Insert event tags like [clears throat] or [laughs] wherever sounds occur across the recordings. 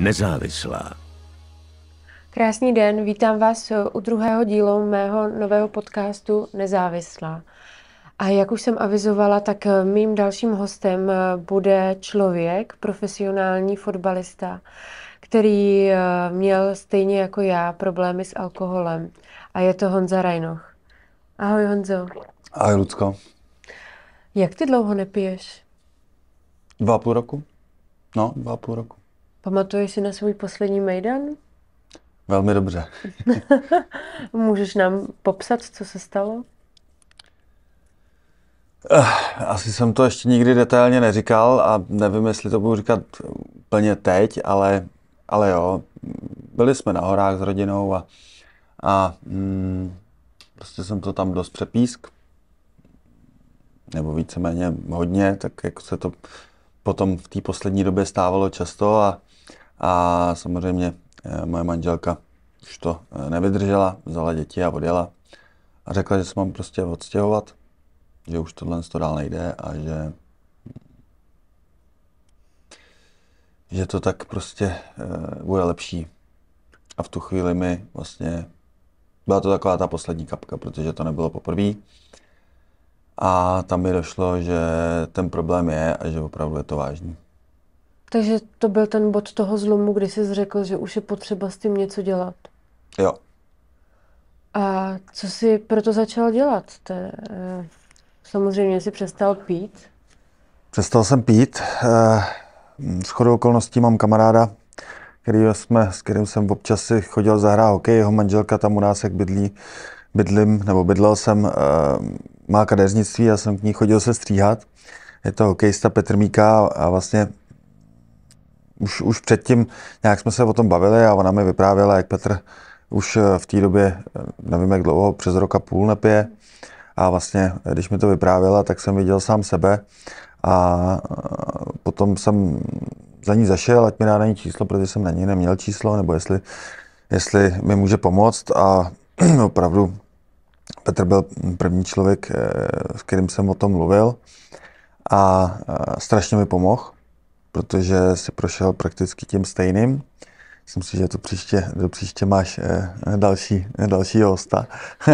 nezávislá. Krásný den, vítám vás u druhého dílu mého nového podcastu Nezávislá. A jak už jsem avizovala, tak mým dalším hostem bude člověk, profesionální fotbalista, který měl stejně jako já problémy s alkoholem. A je to Honza Rajnoch. Ahoj Honzo. Ahoj Lucko. Jak ty dlouho nepiješ? Dva a půl roku. No, dva a půl roku. Pamatuješ si na svůj poslední Mejdan? Velmi dobře. [laughs] Můžeš nám popsat, co se stalo? Eh, asi jsem to ještě nikdy detailně neříkal a nevím, jestli to budu říkat plně teď, ale, ale jo, byli jsme na horách s rodinou a, a mm, prostě jsem to tam dost přepísk, nebo víceméně hodně, tak jako se to potom v té poslední době stávalo často a a samozřejmě eh, moje manželka už to eh, nevydržela, vzala děti a odjela. A řekla, že se mám prostě odstěhovat, že už tohle to dál nejde a že že to tak prostě eh, bude lepší. A v tu chvíli mi vlastně byla to taková ta poslední kapka, protože to nebylo poprvé. A tam mi došlo, že ten problém je a že opravdu je to vážný. Takže to byl ten bod toho zlomu, kdy jsi řekl, že už je potřeba s tím něco dělat. Jo. A co jsi proto začal dělat? Te, eh, samozřejmě jsi přestal pít. Přestal jsem pít. Eh, s chodou okolností mám kamaráda, který jsme, s kterým jsem občas si chodil zahrát hokej. Jeho manželka tam u nás, jak bydlí, bydlím, nebo bydlel jsem, eh, má kadeřnictví, já jsem k ní chodil se stříhat. Je to hokejista Petr Míka a vlastně už, už předtím nějak jsme se o tom bavili a ona mi vyprávěla, jak Petr už eh, v té době, eh, nevím jak dlouho, přes roka půl nepije. A vlastně, eh, když mi to vyprávěla, tak jsem viděl sám sebe a potom jsem za ní zašel, ať mi dá na ní číslo, protože jsem na ní neměl číslo, nebo jestli, jestli mi může pomoct a [clears throat] opravdu Petr byl první člověk, s kterým jsem o tom mluvil a strašně mi pomohl protože si prošel prakticky tím stejným. Myslím si, že tu příště, do příště máš eh, další, eh, další hosta.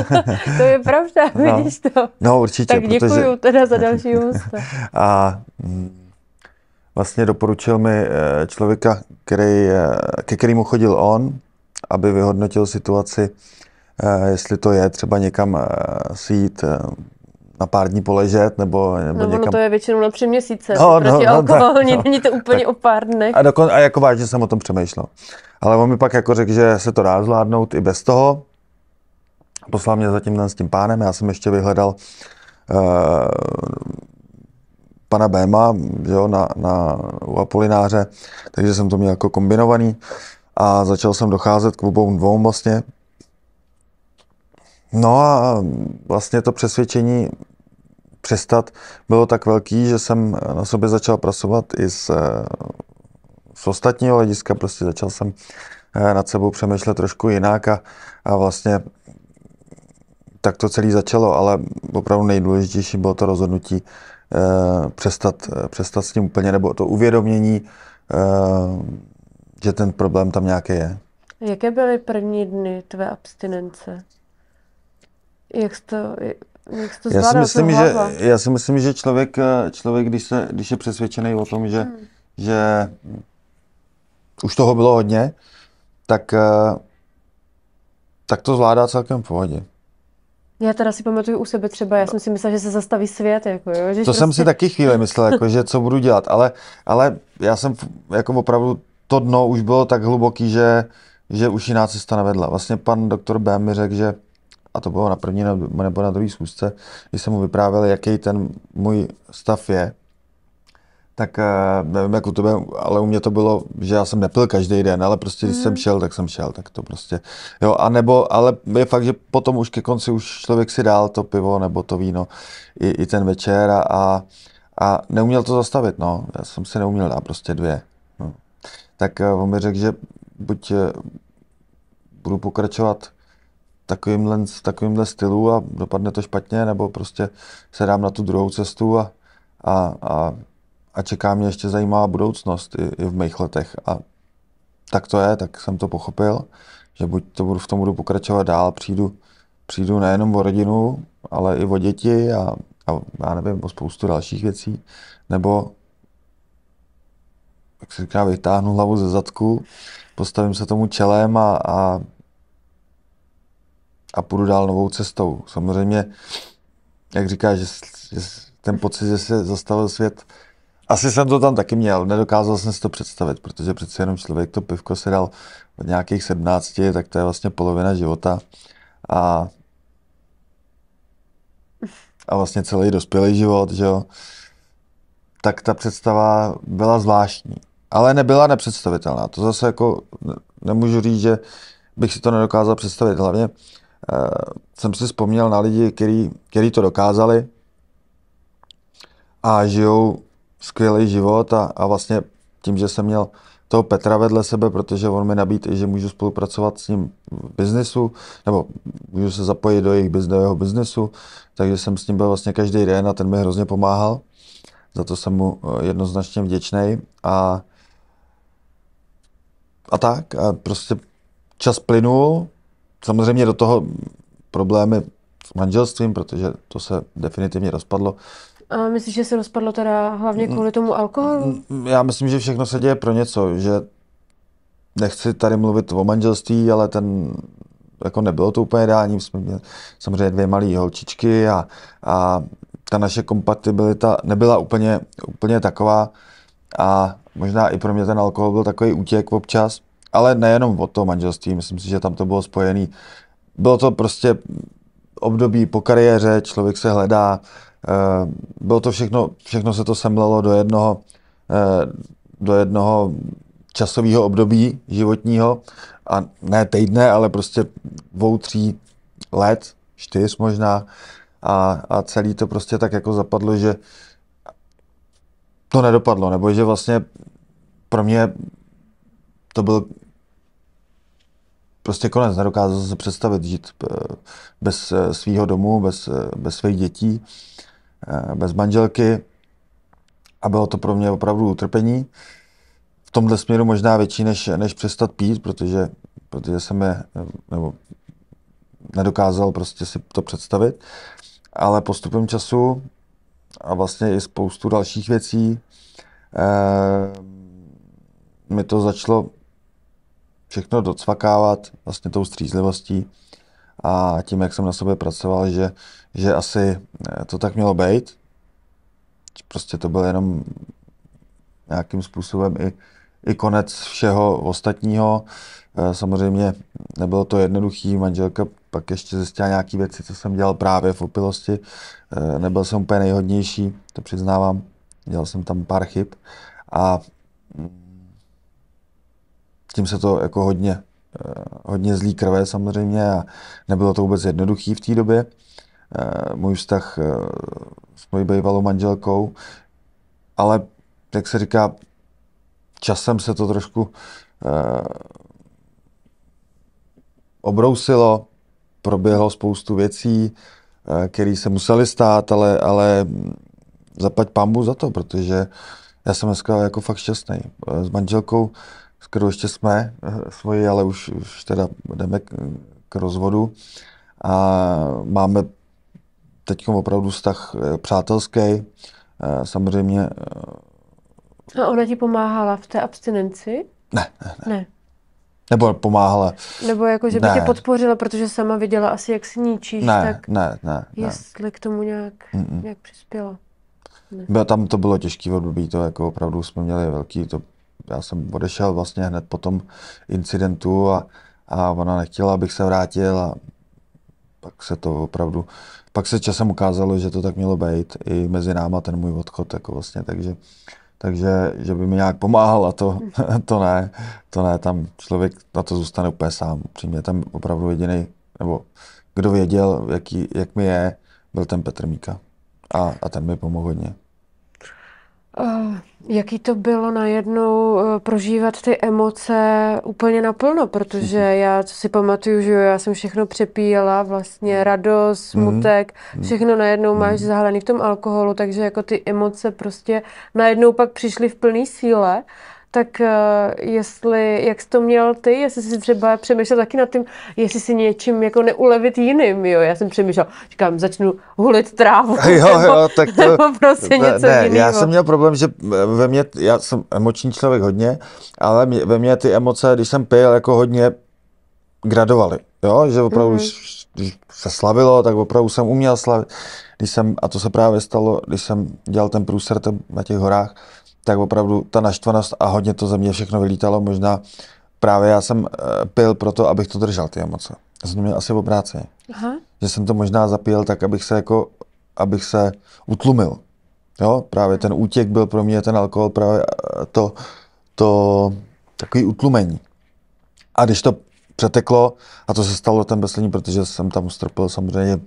[laughs] to je pravda, [laughs] no, vidíš to. No určitě. Tak děkuji protože... teda za další [laughs] hosta. A mm, vlastně doporučil mi eh, člověka, který, ke kterému chodil on, aby vyhodnotil situaci, jestli to je třeba někam sít, na pár dní poležet nebo, nebo no, někam. No to je většinou na tři měsíce, no, no, no, no alkoholní, no, není to úplně tak. o pár dnech. A, dokon, a jako vážně jsem o tom přemýšlel. Ale on mi pak jako řekl, že se to dá zvládnout i bez toho. Poslal mě zatím den s tím pánem, já jsem ještě vyhledal uh, pana Béma že jo, na, na, u Apolináře, takže jsem to měl jako kombinovaný a začal jsem docházet k obou dvou vlastně, No a vlastně to přesvědčení přestat bylo tak velký, že jsem na sobě začal pracovat i z, z ostatního hlediska, prostě začal jsem eh, nad sebou přemýšlet trošku jinak a, a vlastně tak to celé začalo, ale opravdu nejdůležitější bylo to rozhodnutí eh, přestat, eh, přestat s tím úplně, nebo to uvědomění, eh, že ten problém tam nějaký je. Jaké byly první dny tvé abstinence? Jak jsi to, jak jsi to zvládal, já si, myslím, že, já si myslím, že člověk, eh, člověk když, se, když je přesvědčený o tom, že, hmm. že už toho bylo hodně, tak, eh, tak to zvládá celkem v pohodě. Já teda si pamatuju u sebe třeba, já jsem si myslel, že se zastaví svět. Jako, jo, že to prostě... jsem si taky chvíli myslel, jako, že co budu dělat, ale, ale já jsem jako opravdu, to dno už bylo tak hluboký, že, že už jiná cesta nevedla. Vlastně pan doktor B mi řekl, že a to bylo na první nebo na druhý schůzce, když jsem mu vyprávěl, jaký ten můj stav je, tak eh, nevím, jak u tebe, ale u mě to bylo, že já jsem nepil každý den, ale prostě, když mm. jsem mhm. šel, tak jsem šel, tak to prostě, jo, a nebo, ale je fakt, že potom už ke konci už člověk si dál to pivo nebo to víno i, i ten večer a, a, a neuměl to zastavit, no, já jsem si neuměl dát prostě dvě, no. Tak eh, on mi řekl, že buď eh, budu pokračovat takovýmhle, takovýmhle stylu a dopadne to špatně, nebo prostě se dám na tu druhou cestu a, a, a, a čeká mě ještě zajímavá budoucnost i, i v mých letech. A tak to je, tak jsem to pochopil, že buď to budu, v tom budu pokračovat dál, přijdu, přijdu nejenom o rodinu, ale i o děti a, a já nevím, o spoustu dalších věcí, nebo jak se říká, vytáhnu hlavu ze zadku, postavím se tomu čelem a, a a půjdu dál novou cestou. Samozřejmě, jak říkáš, že, že ten pocit, že se zastavil svět, asi jsem to tam taky měl, nedokázal jsem si to představit, protože přece jenom člověk to pivko se dal od nějakých sedmnácti, tak to je vlastně polovina života. A, a vlastně celý dospělý život, že jo. Tak ta představa byla zvláštní. Ale nebyla nepředstavitelná. To zase jako nemůžu říct, že bych si to nedokázal představit. Hlavně Eh, jsem si vzpomněl na lidi, který, který to dokázali a žijou skvělý život a, a vlastně tím, že jsem měl toho Petra vedle sebe, protože on mi nabít, že můžu spolupracovat s ním v biznesu, nebo můžu se zapojit do, jejich, do jeho biznesu, takže jsem s ním byl vlastně každý den a ten mi hrozně pomáhal. Za to jsem mu eh, jednoznačně vděčný a, a tak, a prostě čas plynul Samozřejmě do toho problémy s manželstvím, protože to se definitivně rozpadlo. A myslíš, že se rozpadlo teda hlavně mm. kvůli tomu alkoholu? Mm, mm, já myslím, že všechno se děje pro něco, že nechci tady mluvit o manželství, ale ten jako nebylo to úplně ideální, jsme měli samozřejmě dvě malé holčičky a, a ta naše kompatibilita nebyla úplně, úplně taková a možná i pro mě ten alkohol byl takový útěk občas, ale nejenom o to manželství, myslím si, že tam to bylo spojené. Bylo to prostě období po kariéře, člověk se hledá, eh, bylo to všechno, všechno se to semlelo do jednoho, eh, do jednoho časového období životního a ne týdne, ale prostě dvou, tří let, čtyř možná a, a celý to prostě tak jako zapadlo, že to nedopadlo, nebo že vlastně pro mě to byl prostě konec. Nedokázal se představit žít eh, bez eh, svého domu, bez, eh, bez svých dětí, bez manželky. A bylo to pro mě opravdu utrpení. V tomhle směru možná větší, než, než přestat pít, protože, protože jsem je, nebo nedokázal prostě si to představit. Ale postupem času a vlastně i spoustu dalších věcí eh, mi to začalo všechno docvakávat vlastně tou střízlivostí a tím, jak jsem na sobě pracoval, že, že asi eh, to tak mělo být. Prostě to byl jenom nějakým způsobem i, i konec všeho ostatního. Eh, samozřejmě nebylo to jednoduché, manželka pak ještě zjistila nějaké věci, co jsem dělal právě v opilosti. Eh, nebyl jsem úplně nejhodnější, to přiznávám. Dělal jsem tam pár chyb a mm, tím se to jako hodně, eh, hodně zlí krve samozřejmě a nebylo to vůbec jednoduchý v té době. Eh, můj vztah eh, s mojí bývalou manželkou, ale jak se říká, časem se to trošku obrousilo, proběhlo spoustu věcí, které se museli stát, ale, ale zapať pambu za to, protože já jsem dneska jako fakt šťastný. S manželkou skoro ještě jsme eh, svoji, ale už, už teda jdeme k, k rozvodu a máme teď opravdu vztah eh, přátelský, eh, samozřejmě. A ona ti pomáhala v té abstinenci? Ne, ne, ne. ne. Nebo pomáhala. Nebo jako, že by ne. tě podpořila, protože sama viděla asi, jak si ničíš, ne, tak ne, ne, ne. jestli k tomu nějak, Mm-mm. nějak přispěla. Ne. Bylo, tam to bylo těžké období, to jako opravdu jsme měli velký, to já jsem odešel vlastně hned po tom incidentu a, a ona nechtěla, abych se vrátil a pak se to opravdu, pak se časem ukázalo, že to tak mělo být i mezi náma ten můj odchod, jako vlastně, takže, takže že by mi nějak pomáhal a to, [laughs] to ne, to ne, tam člověk na to zůstane úplně sám, přímě tam opravdu jediný, nebo kdo věděl, jaký, jak mi je, byl ten Petr Míka a, a ten mi pomohl hodně. Eh, jaký to bylo najednou eh, prožívat ty emoce úplně naplno, protože mhm. já, co si pamatuju, že já jsem všechno přepíjela, vlastně mhm. radost, mhm. smutek, všechno najednou máš zahalený v tom alkoholu, takže jako ty emoce prostě najednou pak přišly v plné síle tak eh, jestli, jak jsi to měl ty, jestli jsi třeba přemýšlel taky nad tím, jestli si něčím jako neulevit jiným, jo, já jsem přemýšlel, říkám, začnu hulit trávu, [laughs] jo, nebo, jo, tak to, nebo prostě ne, něco ne, jiného. Já jsem měl problém, že eh, ve mně, já jsem emoční člověk hodně, ale mě, ve mně ty emoce, když jsem pil, jako hodně gradovaly, jo, že opravdu mm-hmm. když se slavilo, tak opravdu jsem uměl slavit, když jsem, a to se právě stalo, když jsem dělal ten průser na těch horách, tak opravdu ta naštvanost a hodně to ze mě všechno vylítalo. Možná právě já jsem eh, pil proto, abych to držel, ty emoce. Já jsem to měl asi v obráceně. Aha. Že jsem to možná zapil tak, abych se jako, abych se utlumil. Jo, právě ten útěk byl pro mě, ten alkohol, právě eh, to, to takový utlumení. A když to přeteklo, a to se stalo ten beslení, protože jsem tam strpil samozřejmě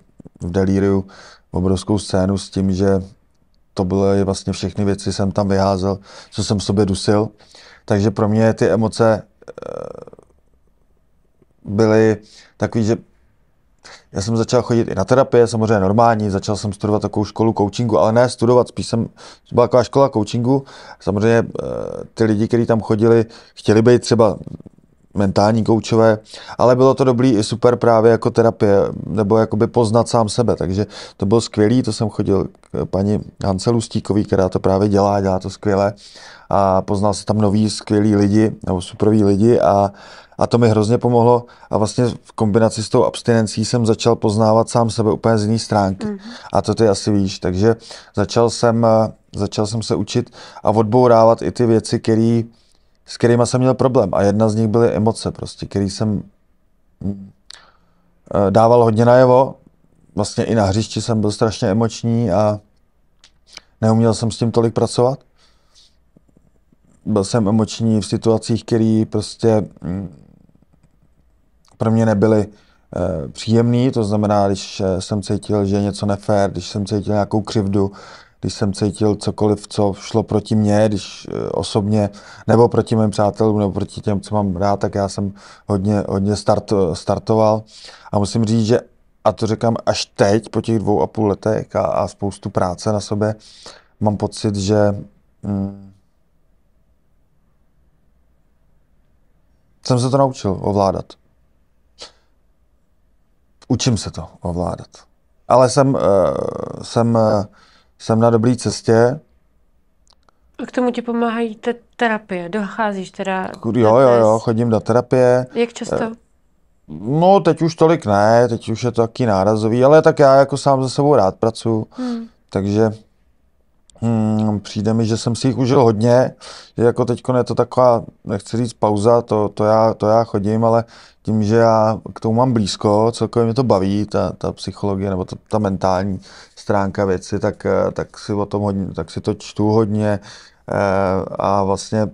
v delíriu obrovskou scénu s tím, že to byly vlastně všechny věci, jsem tam vyházel, co jsem sobě dusil. Takže pro mě ty emoce eh, byly takový, že já jsem začal chodit i na terapie, samozřejmě normální, začal jsem studovat takovou školu coachingu, ale ne studovat, spíš jsem, to byla taková škola coachingu, samozřejmě eh, ty lidi, kteří tam chodili, chtěli být třeba mentální koučové, ale bylo to dobrý i super právě jako terapie, nebo jakoby poznat sám sebe, takže to bylo skvělý, to jsem chodil k paní Hance Lustíkový, která to právě dělá, dělá to skvěle a poznal se tam nový skvělí lidi, nebo superví lidi a, a to mi hrozně pomohlo a vlastně v kombinaci s tou abstinencí jsem začal poznávat sám sebe úplně z jiný stránky mm-hmm. a to ty asi víš, takže začal jsem, začal jsem se učit a odbourávat i ty věci, které s kterými jsem měl problém. A jedna z nich byly emoce, prostě, který jsem mm, eh, dával hodně najevo. Vlastně i na hřišti jsem byl strašně emoční a neuměl jsem s tím tolik pracovat. Byl jsem emoční v situacích, které prostě mm, pro mě nebyly eh, příjemné. to znamená, když eh, jsem cítil, že je něco nefér, když jsem cítil nějakou křivdu, když jsem cítil cokoliv, co šlo proti mně, když eh, osobně, nebo proti mým přátelům, nebo proti těm, co mám rád, tak já jsem hodně, hodně start, startoval. A musím říct, že, a to říkám až teď, po těch dvou a půl letech a, a spoustu práce na sobě, mám pocit, že hmm, jsem se to naučil ovládat. Učím se to ovládat. Ale jsem, uh, jsem uh, jsem na dobré cestě. K tomu ti pomáhají te- terapie, docházíš teda? Jo, jo, jo, chodím do terapie. Jak často? Eh, no, teď už tolik ne, teď už je to taky nárazový, ale tak já jako sám za sebou rád pracuji, hmm. takže hmm, přijde mi, že jsem si jich užil hodně, že jako teď je to taková, nechci říct pauza, to, to, já, to já chodím, ale tím, že já k tomu mám blízko, celkově mě to baví, ta, ta psychologie nebo ta, ta mentální stránka věci, tak, eh, tak, si, o tom hodně, tak si to čtu hodně eh, a vlastně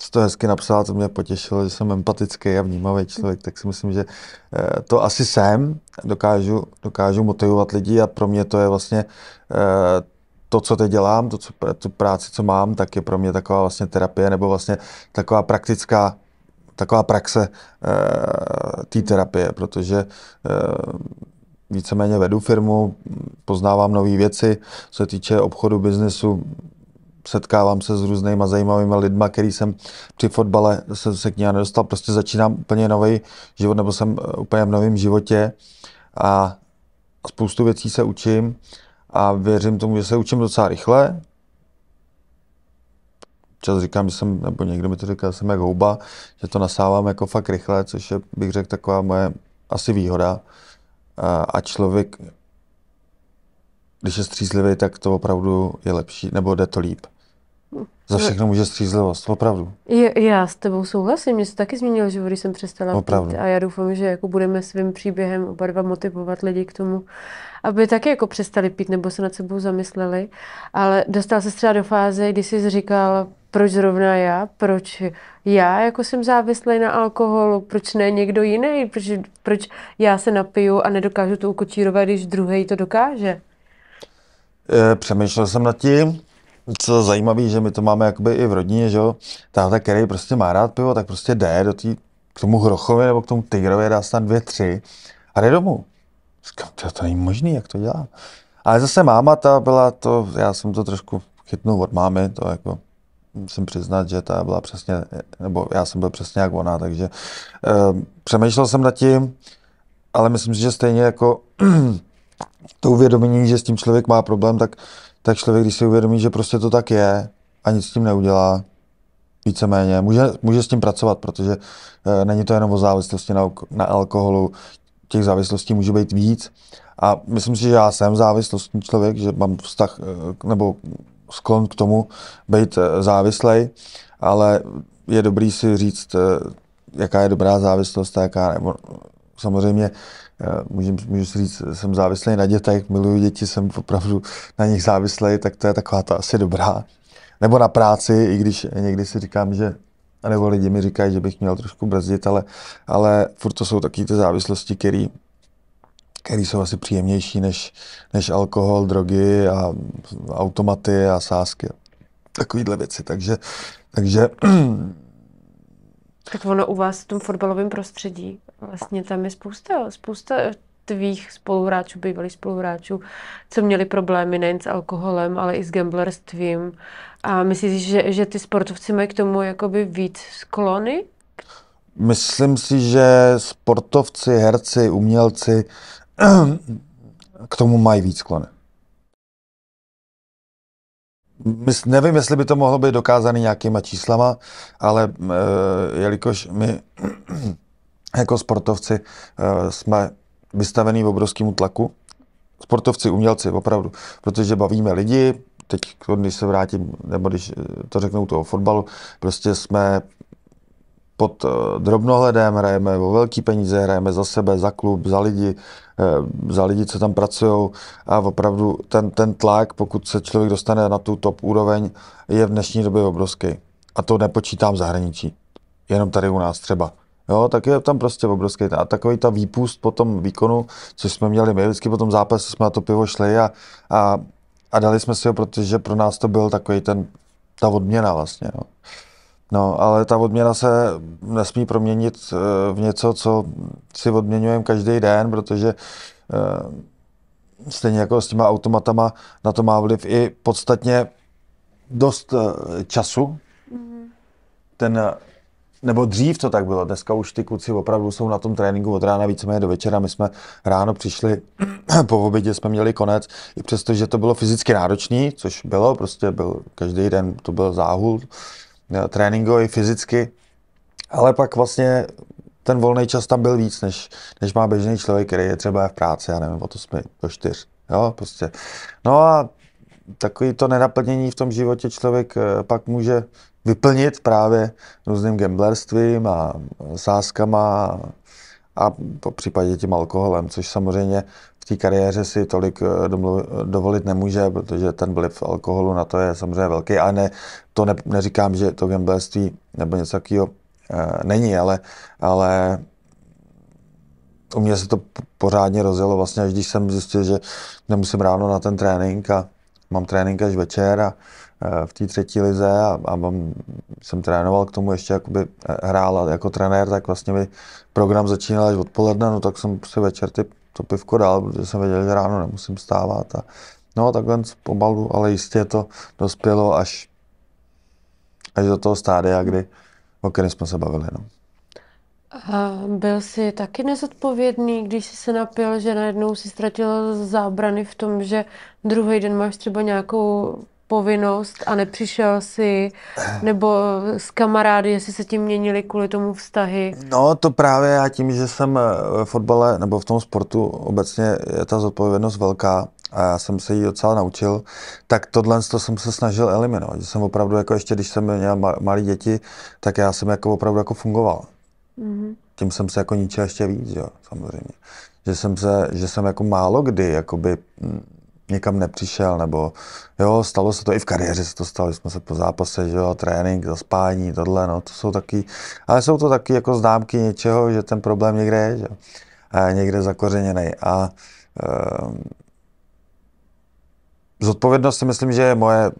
jsi to hezky napsal, to mě potěšilo, že jsem empatický a vnímavý člověk, tak si myslím, že eh, to asi jsem, dokážu, dokážu motivovat lidi a pro mě to je vlastně to, co teď dělám, to, co, tu práci, co mám, tak je pro mě taková vlastně terapie nebo vlastně taková praktická taková praxe té terapie, protože víceméně vedu firmu, poznávám nové věci, co se týče obchodu, biznesu, setkávám se s různýma zajímavými lidma, který jsem při fotbale se, se k ní nedostal. Prostě začínám úplně nový život, nebo jsem eh, úplně v novém životě a spoustu věcí se učím a věřím tomu, že se učím docela rychle. Čas říkám, že jsem, nebo někdo mi to říká, že jsem jak houba, že to nasávám jako fakt rychle, což je, bych řekl, taková moje asi výhoda a člověk, když je střízlivý, tak to opravdu je lepší, nebo jde to líp. Za všechno může střízlivost, opravdu. Je, já s tebou souhlasím, mě se taky změnilo že když jsem přestala opravdu. pít a já doufám, že jako budeme svým příběhem oba dva motivovat lidi k tomu, aby taky jako přestali pít nebo se nad sebou zamysleli, ale dostal se třeba do fáze, kdy jsi říkal, proč zrovna já, proč já jako jsem závislý na alkoholu, proč ne někdo jiný, proč, proč já se napiju a nedokážu to ukočírovat, když druhý to dokáže. Eh, přemýšlel jsem nad tím, co zajímavé, že my to máme jakoby i v rodině, že jo, táta, který prostě má rád pivo, tak prostě jde do tý, k tomu hrochovi nebo k tomu tygrovi, dá se tam dvě, tři a jde domů. Říkám, to, to není možný, jak to dělá. Ale zase máma ta byla to, já jsem to trošku chytnul od mámy, to jako musím přiznat, že ta byla přesně, nebo já jsem byl přesně jak ona, takže e, přemýšlel jsem nad tím, ale myslím si, že stejně jako [clears throat] to uvědomění, že s tím člověk má problém, tak tak člověk, když si uvědomí, že prostě to tak je a nic s tím neudělá, víceméně, může, může s tím pracovat, protože e, není to jenom o závislosti na, na alkoholu, těch závislostí může být víc a myslím si, že já jsem závislostní člověk, že mám vztah e, nebo sklon k tomu být e, závislej, ale je dobrý si říct, e, jaká je dobrá závislost a jaká, nebo samozřejmě Eh, můžu, můžu si říct, jsem závislý na dětech, miluju děti, jsem opravdu na nich závislý, tak to je taková ta asi dobrá. Nebo na práci, i když někdy si říkám, že nebo lidi mi říkají, že bych měl trošku brzdit, ale, ale furt to jsou takové ty závislosti, které který jsou asi příjemnější než, než alkohol, drogy a automaty a sásky. Takovýhle věci. Takže, takže tak ono u vás v tom fotbalovém prostředí Vlastně tam je spousta, spousta tvých spoluhráčů, bývalých spoluhráčů, co měli problémy nejen s alkoholem, ale i s gamblerstvím. A myslíš, že, že ty sportovci mají k tomu jakoby víc sklony? Myslím si, že sportovci, herci, umělci k tomu mají víc sklony. Mysl, nevím, jestli by to mohlo být dokázané nějakýma číslama, ale uh, jelikož my jako sportovci eh, jsme vystavený v obrovskému tlaku. Sportovci, umělci, opravdu. Protože bavíme lidi, teď, když se vrátím, nebo když eh, to řeknou toho fotbalu, prostě jsme pod eh, drobnohledem, hrajeme o velký peníze, hrajeme za sebe, za klub, za lidi, za lidi, co tam pracují a opravdu ten, ten tlak, pokud se člověk dostane na tu top úroveň, je v dnešní době obrovský. A to nepočítám zahraničí, jenom tady u nás třeba. Jo, tak je tam prostě obrovský. A takový ta výpust po tom výkonu, co jsme měli my, vždycky po tom zápase jsme na to pivo šli a, a, a dali jsme si ho, protože pro nás to byl takový ten, ta odměna vlastně. No. No, ale ta odměna se nesmí proměnit eh, v něco, co si odměňujeme každý den, protože eh, stejně jako s těma automatama na to má vliv i podstatně dost eh, času. Mhm. Ten nebo dřív to tak bylo, dneska už ty kluci opravdu jsou na tom tréninku od rána víceméně do večera, my jsme ráno přišli, [clears throat] po obědě jsme měli konec, i přesto, že to bylo fyzicky náročné, což bylo, prostě byl každý den, to byl záhul, eh, tréninkový, fyzicky, ale pak vlastně ten volný čas tam byl víc, než, než má běžný člověk, který je třeba v práci, já nevím, o to jsme do čtyř. Jo, prostě. No a takový to nenaplnění v tom životě člověk eh, pak může vyplnit právě různým gamblerstvím a sázkama a, a po případě tím alkoholem, což samozřejmě v té kariéře si tolik eh, dovolit nemůže, protože ten vliv alkoholu na to je samozřejmě velký. A ne, to ne, neříkám, že to gamblerství nebo něco takového e, eh, není, ale, ale u mě se to pořádně rozjelo vlastně, až když jsem zjistil, že nemusím ráno na ten trénink a mám trénink až večer a e, v té třetí lize a, a mám, jsem trénoval k tomu ještě jakoby e, hrál jako trenér, tak vlastně by program začínal až odpoledne, no tak jsem si večer ty, to pivko dal, protože jsem věděl, že ráno nemusím stávat a no takhle pomalu, ale jistě to dospělo až, až do toho stádia, kdy, o kterém jsme se bavili. No. A byl jsi taky nezodpovědný, když jsi se napil, že najednou si ztratil zábrany v tom, že druhý den máš třeba nějakou povinnost a nepřišel si, nebo s kamarády, jestli se tím měnili kvůli tomu vztahy? No to právě já tím, že jsem eh, v fotbale nebo v tom sportu obecně je ta zodpovědnost velká a já jsem se jí docela naučil, tak tohle to jsem se snažil eliminovat. Že jsem opravdu, jako ještě když jsem měl malé děti, tak já jsem jako opravdu jako fungoval. Mm-hmm. Tím jsem se jako ničil ještě víc, jo, samozřejmě. Že jsem, se, že jsem jako málo kdy jakoby, mm, někam nepřišel, nebo jo, stalo se to i v kariéře, se to stalo, jsme se po zápase, že jo, trénink, zaspání, tohle, no, to jsou taky, ale jsou to taky jako známky něčeho, že ten problém někde je, že a někde zakořeněný. A um, zodpovědnost si myslím, že je moje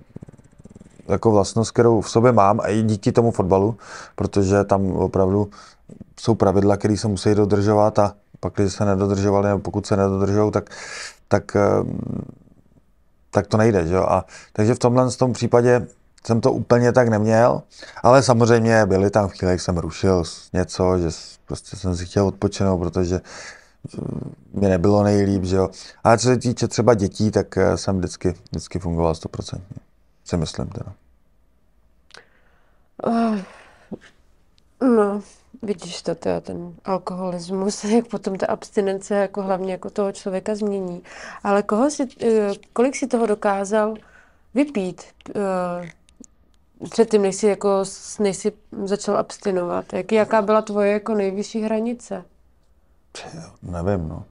jako vlastnost, kterou v sobě mám a i díky tomu fotbalu, protože tam opravdu jsou pravidla, které se musí dodržovat a pak, když se nedodržovaly, nebo pokud se nedodržují, tak, tak, eh, tak to nejde. Že? A, takže v tomhle v tom případě jsem to úplně tak neměl, ale samozřejmě byly tam chvíle, jak jsem rušil něco, že prostě jsem si chtěl odpočinout, protože eh, mi nebylo nejlíp, že jo. A co se týče třeba dětí, tak eh, jsem vždycky, vždycky fungoval stoprocentně, si myslím teda. Uh, no, Vidíš to, teda ten alkoholismus, [laughs] jak potom ta abstinence jako hlavně jako toho člověka změní. Ale koho si, eh, kolik si toho dokázal vypít eh, předtím, než jsi, jako, než jsi začal abstinovat? Jak, jaká byla tvoje jako nejvyšší hranice? Nevím, no.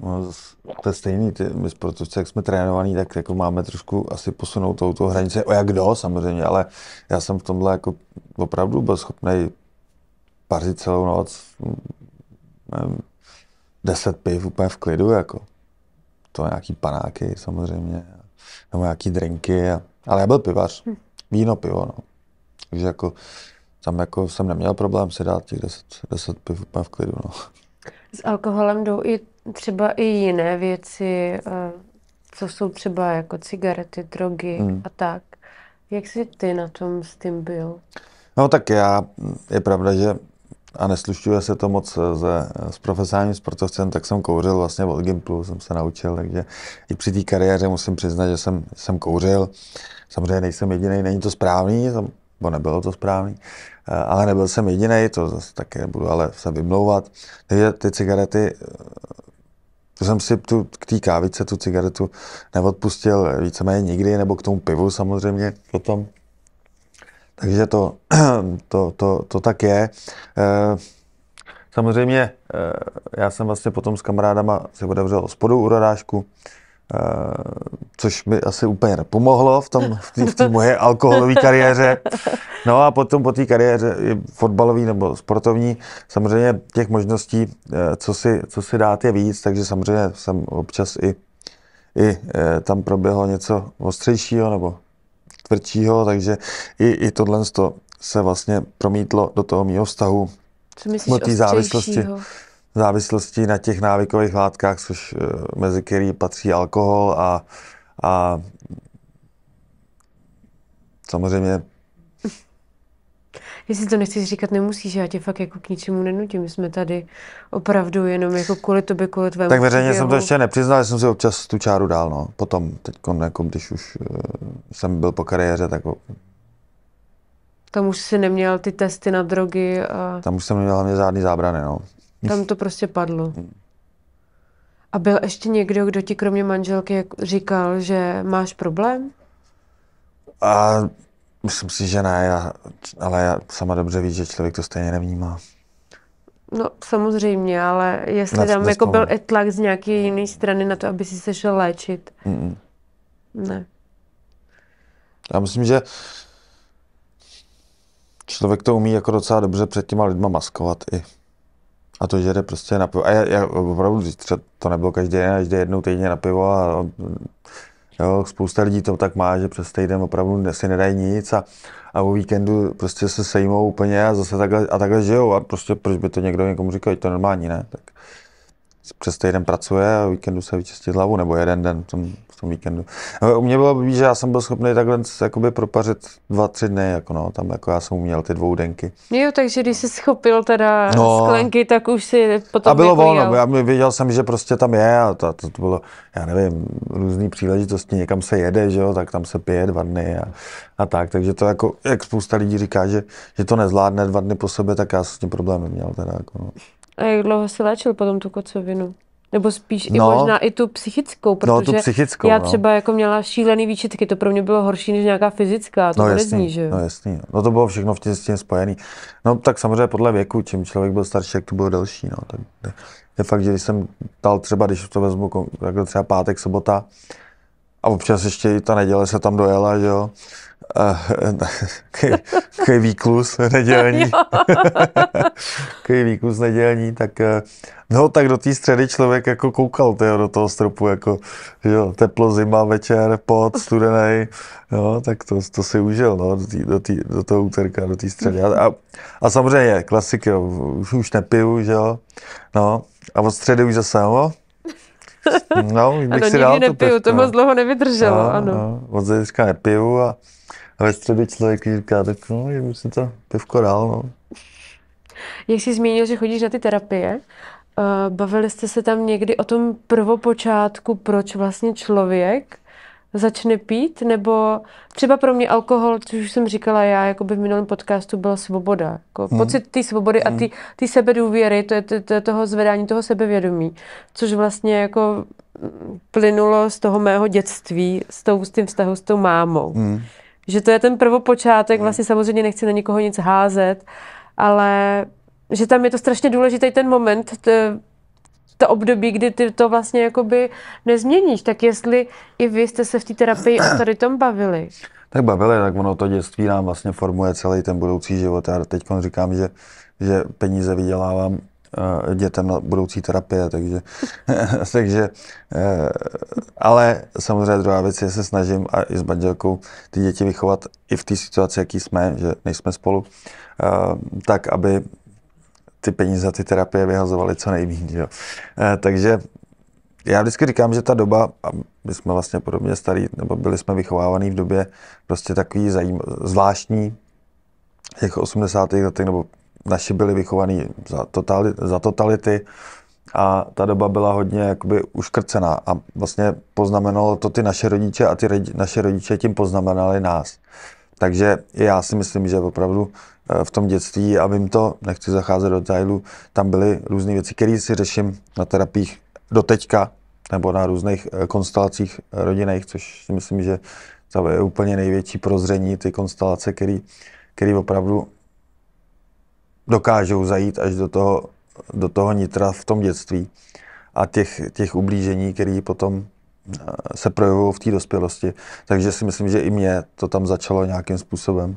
No, to je stejný, ty, my sportovci, jak jsme trénovaní, tak jako máme trošku asi posunout touto hranice, o jak do samozřejmě, ale já jsem v tomhle jako opravdu byl schopný pařit celou noc, nevím, deset piv úplně v klidu, jako. To nějaký panáky samozřejmě, nebo nějaký drinky. A, ale já byl pivař. Hm. Víno, pivo, no. Takže jako tam jako jsem neměl problém si dát těch deset deset piv úplně v klidu, no. S alkoholem jdou i třeba i jiné věci, eh, co jsou třeba jako cigarety, drogy hmm. a tak. Jak jsi ty na tom s tím byl? No tak já, je pravda, že a neslušťuje se to moc eh, ze eh, s profesionálním sportovcem, tak jsem kouřil vlastně od Gimplu, jsem se naučil, takže i při té kariéře musím přiznat, že jsem, jsem kouřil. Samozřejmě nejsem jediný, není to správný, bo nebylo to správný, eh, ale nebyl jsem jediný, to zase také budu ale se vymlouvat. Takže ty cigarety, to jsem si tu, k té kávice tu cigaretu neodpustil víceméně nikdy, nebo k tomu pivu samozřejmě potom. Takže to, [clears throat] to, to, to tak je. Eh, samozřejmě eh, já jsem vlastně potom s kamarádama si odevřel spodu u radášku, eh, což mi asi úplně nepomohlo v, tom, v té v moje alkoholové kariéře. No a potom po té kariéře fotbalové nebo sportovní, samozřejmě těch možností, co si, co si dát je víc, takže samozřejmě jsem občas i, i tam proběhlo něco ostřejšího nebo tvrdšího, takže i, i tohle se vlastně promítlo do toho mýho vztahu. Co myslíš té závislosti, závislosti na těch návykových látkách, což eh, mezi který patří alkohol a, a samozřejmě jestli to nechci říkat, nemusíš, já tě fakt jako k ničemu nenutím, my jsme tady opravdu jenom jako kvůli tobě, kvůli tvému. Tak veřejně jsem to ještě nepřiznal, že jsem si občas tu čáru dál, no. Potom, teď, jako, když už uh, jsem byl po kariéře, tak tam už si neměl ty testy na drogy. A... Tam už jsem neměl hlavně žádný zábrany, no. Tam to prostě padlo. Mm. A byl ještě někdo, kdo ti kromě manželky říkal, že máš problém? A Myslím si, že ne, já, ale já sama dobře víš, že člověk to stejně nevnímá. No samozřejmě, ale jestli tam jako byl i tlak z nějaké jiné strany na to, aby si se šel léčit. Mm-mm. Ne. Já myslím, že člověk to umí jako docela dobře před těma lidma maskovat i. A to, že jde prostě na pivo. A já, já opravdu, to nebylo každý den, jde jednou týdně na pivo a Jo, spousta lidí to tak má, že přes týden opravdu si nedají nic a, a o víkendu prostě se sejmou úplně a zase takhle, a takhle žijou a prostě proč by to někdo někomu říkal, to je normální, ne? Tak, přes týden pracuje a víkendu se vyčistit hlavu, nebo jeden den v tom, v tom víkendu. No, u mě bylo být, že já jsem byl schopný takhle jakoby propařit dva, tři dny, jako no, tam jako já jsem uměl ty dvou denky. Jo, takže když jsi schopil teda no, sklenky, tak už si potom A bylo volno, já věděl jsem, že prostě tam je a to, to, to bylo, já nevím, různý příležitosti, někam se jede, že jo, tak tam se pije dva dny a, a tak, takže to jako, jak spousta lidí říká, že, že to nezvládne dva dny po sobě, tak já jsem s tím problém neměl teda, jako no. A jak dlouho si léčil potom tu kocovinu? Nebo spíš no, i možná i tu psychickou, protože no, tu psychickou, já no. třeba no. jako měla šílený výčitky, to pro mě bylo horší než nějaká fyzická, to no, jasný, nezní, že No jasný, no to bylo všechno v tě, s tím spojený. No tak samozřejmě podle věku, čím člověk byl starší, jak to bylo delší, no. Tak, je fakt, že když jsem dal třeba, když to vezmu jako třeba pátek, sobota a občas ještě i ta neděle se tam dojela, že jo, [laughs] takový výklus nedělní. [laughs] takový výklus nedělní, tak eh, no tak do té středy člověk jako koukal tyjo, do toho stropu, jako jo, teplo, zima, večer, pod, studený, no, tak to, to si užil, no, do, tý, do, tý, do toho úterka, do té středy. A, a, samozřejmě klasik, jo, už, už nepiju, že jo, no, a od středy už zase, jo, [laughs] No, bych ano, si dal nepiju, to, pivko. to moc no. dlouho nevydrželo, no, ano. No, od zítřka nepiju a a ve středu člověk říká, tak no, je by to pivko dál, no. Jak jsi zmínil, že chodíš na ty terapie, eh, bavili jste se tam někdy o tom prvopočátku, proč vlastně člověk začne pít, nebo třeba pro mě alkohol, což už jsem říkala já, jako by v minulém podcastu byla svoboda. Jako hmm. Pocit té svobody hmm. a té sebedůvěry, to je, to, to je toho zvedání toho sebevědomí, což vlastně jako mm, plynulo z toho mého dětství, s, tou, s tím vztahu s tou mámou. Hmm. Že to je ten prvopočátek, hmm. vlastně samozřejmě nechci na nikoho nic házet, ale že tam je to strašně důležitý ten moment, to, to období, kdy ty to vlastně jakoby nezměníš. Tak jestli i vy jste se v té terapii o tady tom bavili? Tak bavili, tak ono to dětství nám vlastně formuje celý ten budoucí život. Já teď říkám, že, že peníze vydělávám Eh, dětem na budoucí terapie, takže, [laughs] takže eh, ale samozřejmě druhá věc je, že se snažím a i s manželkou ty děti vychovat i v té situaci, jaký jsme, že nejsme spolu, eh, tak, aby ty peníze za ty terapie vyhazovaly co nejméně. Takže já vždycky říkám, že ta doba, a my jsme vlastně podobně starí, nebo byli jsme vychovávaní v době prostě takový zajím, zvláštní, těch 80. letech nebo naši byli vychovaní za, totali, za totality a ta doba byla hodně jakoby uškrcená a vlastně poznamenalo to ty naše rodiče a ty naše rodiče tím poznamenali nás. Takže já si myslím, že opravdu eh, v tom dětství, a vím to, nechci zacházet do detailů, tam byly různé věci, které si řeším na terapiích do teďka, nebo na různých eh, konstelacích eh, rodinných, což si myslím, že to je úplně největší prozření, ty konstelace, který, který opravdu dokážou zajít až do toho, do toho nitra v tom dětství a těch, těch ublížení, které potom eh, se projevují v té dospělosti. Takže si myslím, že i mě to tam začalo nějakým způsobem.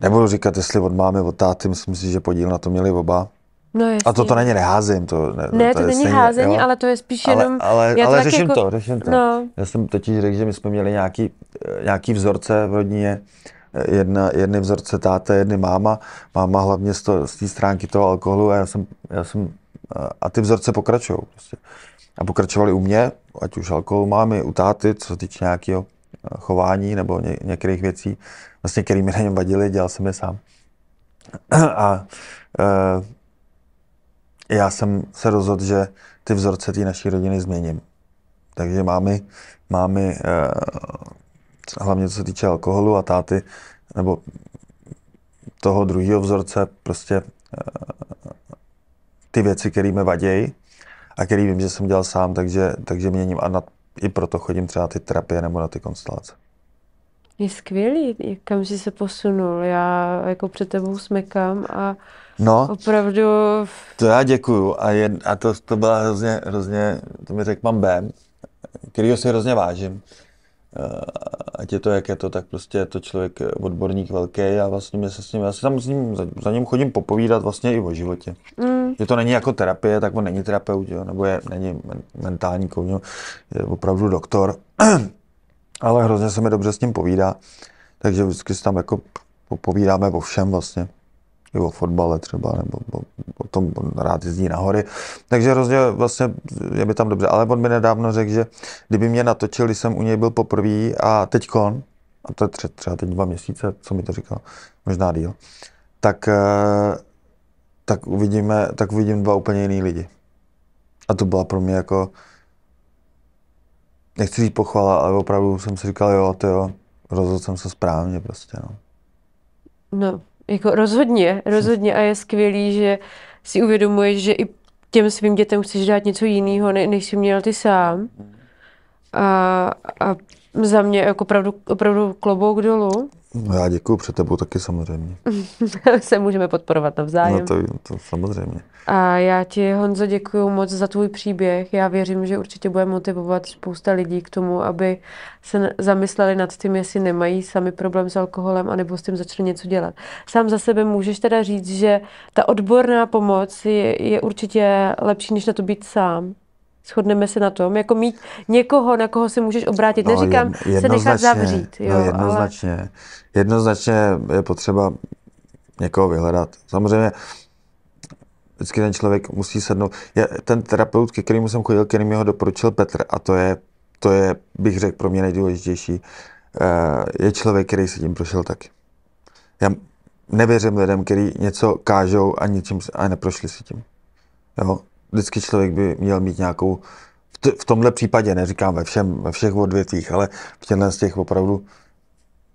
Nebudu říkat, jestli od mámy, od táty, myslím si, že podíl na to měli oba. No A to, to není neházím. To, ne, ne to, to není stejně, házení, jo. ale to je spíš ale, jenom... Ale, já ale řeším jako... to, řeším to. No. Já jsem totiž řekl, že my jsme měli nějaký, eh, nějaký vzorce v rodině, jedna, jedny vzorce táta, jedny máma. Máma hlavně z, to, z té stránky toho alkoholu a já jsem, já jsem a ty vzorce pokračují. Prostě. A pokračovali u mě, ať už alkohol máme, u táty, co se týče nějakého eh, chování nebo ně, některých věcí, vlastně, které mi na něm vadily, dělal jsem je sám. [clears throat] A e, já jsem se rozhodl, že ty vzorce té naší rodiny změním. Takže máme, máme e, hlavně co se týče alkoholu a táty, nebo toho druhého vzorce, prostě eh, ty věci, které mi vadějí a který vím, že jsem dělal sám, takže, takže měním a na, i proto chodím třeba na ty terapie nebo na ty konstelace. Je skvělý, kam jsi se posunul. Já jako před tebou smekám a no, opravdu... To já děkuju a, je, a to, to byla hrozně, hrozně, to mi řekl mám B, kterýho si hrozně vážím. Eh, ať je to, jak je to, tak prostě je to člověk eh, odborník velký a vlastně se s ním, já si tam s ním, za, za ním chodím popovídat vlastně i o životě. Mm. Že to není jako terapie, tak on není terapeut, jo, nebo je, není mentální kouň, je opravdu doktor, [clears throat] ale hrozně se mi dobře s ním povídá, takže vždycky se tam jako popovídáme o všem vlastně o fotbale třeba, nebo o, o tom on rád jezdí nahory. Takže hrozně vlastně je mi tam dobře. Ale on mi nedávno řekl, že kdyby mě natočil, když jsem u něj byl poprvé a teď kon. a to je tře, třeba teď dva měsíce, co mi to říkal, možná díl, tak, eh, tak uvidíme, tak uvidím dva úplně jiný lidi. A to byla pro mě jako, nechci říct pochvala, ale opravdu jsem si říkal, jo, to jo, rozhodl jsem se správně prostě, no. No, jako rozhodně, rozhodně a je skvělý, že si uvědomuješ, že i těm svým dětem chceš dát něco jiného, ne, než jsi měl ty sám. A, a za mě jako opravdu, opravdu klobouk dolů. No já děkuji před tebou taky samozřejmě. [laughs] se můžeme podporovat navzájem. No to, to samozřejmě. A já ti, Honzo, děkuji moc za tvůj příběh. Já věřím, že určitě bude motivovat spousta lidí k tomu, aby se zamysleli nad tím, jestli nemají sami problém s alkoholem, anebo s tím začali něco dělat. Sám za sebe můžeš teda říct, že ta odborná pomoc je, je určitě lepší, než na to být sám shodneme se na tom, jako mít někoho, na koho si můžeš obrátit. No, Neříkám se nechat zavřít. No, jo, no, jednoznačně. Ale... Jednoznačně je potřeba někoho vyhledat. Samozřejmě vždycky ten člověk musí sednout. Je ten terapeut, ke kterému jsem chodil, který mi ho doporučil Petr, a to je, to je bych řekl, pro mě nejdůležitější, eh, je člověk, který se tím prošel taky. Já nevěřím lidem, kteří něco kážou a, ničím, a neprošli si tím. Jo? vždycky člověk by měl mít nějakou, v, t- v tomhle případě, neříkám ve, všem, ve všech odvětvích, ale v těchto z těch opravdu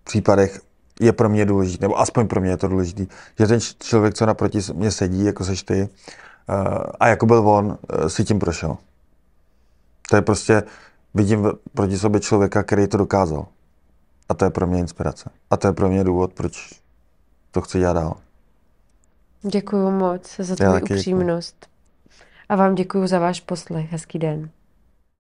případech je pro mě důležité, nebo aspoň pro mě je to důležité, že ten člověk, co naproti mě sedí, jako seš ty, eh, a jako byl on, eh, si tím prošel. To je prostě, vidím proti sobě člověka, který to dokázal. A to je pro mě inspirace. A to je pro mě důvod, proč to chci dělat dál. Děkuji moc za tvou upřímnost. Děkuju a vám děkuji za váš poslech. Hezký den.